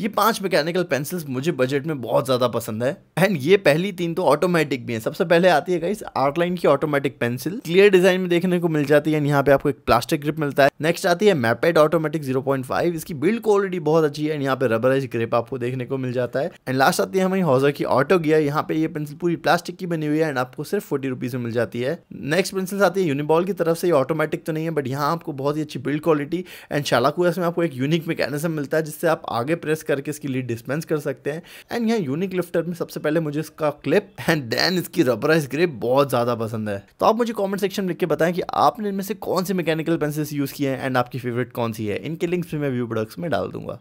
ये पांच mechanical pencils मुझे बजट में बहुत ज़्यादा पसंद है एंड ये पहली तीन तो ऑटोमेटिक भी है सबसे पहले आती है गाइस आर्टलाइन की ऑटोमेटिक पेंसिल क्लियर डिजाइन में देखने को मिल जाती है एंड यहाँ पे आपको एक प्लास्टिक ग्रिप मिलता है नेक्स्ट आती है मैपेड ऑटोमेटिक 0.5 इसकी बिल्ड क्वालिटी बहुत अच्छी है एंड यहाँ पे रबराइज ग्रिप आपको देखने को मिल जाता है एंड लास्ट आती है हमारी हॉजर की ऑटो गियर यहाँ पे ये पेंसिल पूरी प्लास्टिक की बनी हुई है एंड आपको सिर्फ फोर्टी रुपीज़ में मिल जाती है नेक्स्ट पेंसिल्स आती है यूनिबॉल की तरफ से ऑटोमेटिक तो नहीं है बट यहाँ आपको बहुत ही अच्छी बिल्ड क्वालिटी एंड शालाकुआ में आपको एक यूनिक मैकेनिज्म मिलता है जिससे आप आगे प्रेस करके इसकी लीड डिस्पेंस कर सकते हैं एंड यहाँ यूनिक लिफ्टर में सबसे पहले मुझे इसका क्लिप एंड देन इसकी रबराइज ग्रिप बहुत ज़्यादा पसंद है तो आप मुझे कॉमेंट सेक्शन में लिख के बताएं कि आपने इनमें से कौन से मैकेनिकल पेंसिल्स यूज़ किए हैं एंड आपकी फेवरेट कौन सी है इनके लिंक्स भी मैं व्यू प्रोडक्ट्स में डाल दूंगा